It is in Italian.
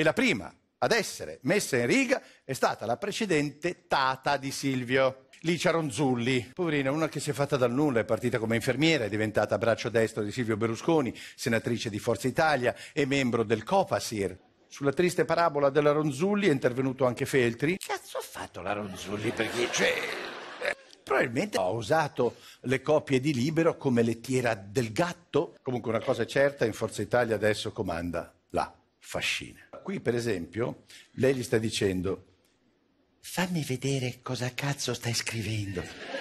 E la prima ad essere messa in riga è stata la precedente tata di Silvio. Licia Ronzulli, poverina, una che si è fatta dal nulla, è partita come infermiera, è diventata braccio destro di Silvio Berlusconi, senatrice di Forza Italia e membro del Copasir. Sulla triste parabola della Ronzulli è intervenuto anche Feltri. Cazzo ha fatto la Ronzulli? Perché c'è... probabilmente ha usato le copie di Libero come lettiera del gatto. Comunque una cosa è certa, in Forza Italia adesso comanda là fascina. Qui, per esempio, lei gli sta dicendo fammi vedere cosa cazzo stai scrivendo.